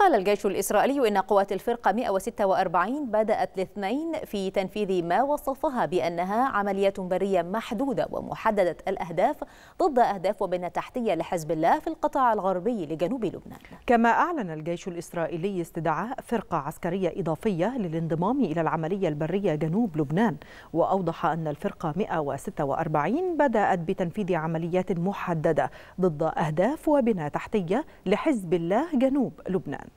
قال الجيش الإسرائيلي إن قوات الفرقة 146 بدأت الاثنين في تنفيذ ما وصفها بأنها عمليات برية محدودة ومحددة الأهداف ضد أهداف وبنى تحتية لحزب الله في القطاع الغربي لجنوب لبنان كما أعلن الجيش الإسرائيلي استدعاء فرقة عسكرية إضافية للانضمام إلى العملية البرية جنوب لبنان وأوضح أن الفرقة 146 بدأت بتنفيذ عمليات محددة ضد أهداف وبنى تحتية لحزب الله جنوب لبنان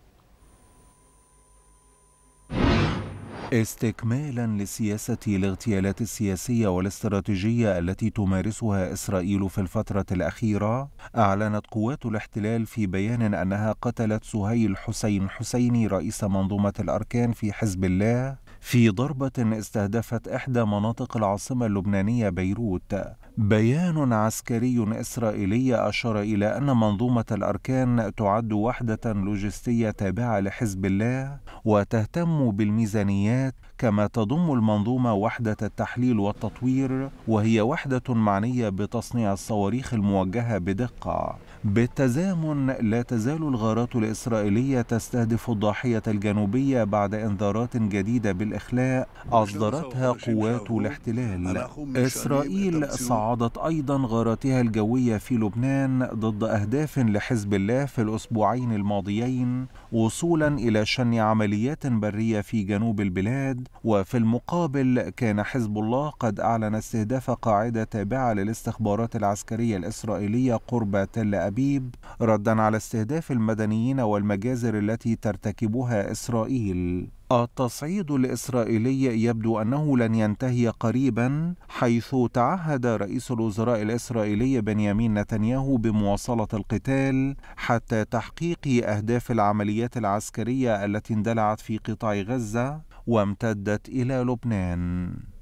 استكمالا لسياسة الاغتيالات السياسية والاستراتيجية التي تمارسها إسرائيل في الفترة الأخيرة، أعلنت قوات الاحتلال في بيان أنها قتلت سهيل حسين حسيني رئيس منظومة الأركان في حزب الله في ضربة استهدفت إحدى مناطق العاصمة اللبنانية بيروت. بيان عسكري إسرائيلي أشار إلى أن منظومة الأركان تعد وحدة لوجستية تابعة لحزب الله وتهتم بالميزانيات كما تضم المنظومة وحدة التحليل والتطوير وهي وحدة معنية بتصنيع الصواريخ الموجهة بدقة. بالتزامن لا تزال الغارات الإسرائيلية تستهدف الضاحية الجنوبية بعد إنذارات جديدة بال الإخلاء أصدرتها قوات الاحتلال إسرائيل صعدت أيضا غاراتها الجوية في لبنان ضد أهداف لحزب الله في الأسبوعين الماضيين وصولا إلى شن عمليات برية في جنوب البلاد وفي المقابل كان حزب الله قد أعلن استهداف قاعدة تابعة للاستخبارات العسكرية الإسرائيلية قرب تل أبيب ردا على استهداف المدنيين والمجازر التي ترتكبها إسرائيل التصعيد الإسرائيلي يبدو أنه لن ينتهي قريبا حيث تعهد رئيس الوزراء الإسرائيلي بنيامين نتنياهو بمواصلة القتال حتى تحقيق أهداف العمليات العسكرية التي اندلعت في قطاع غزة وامتدت إلى لبنان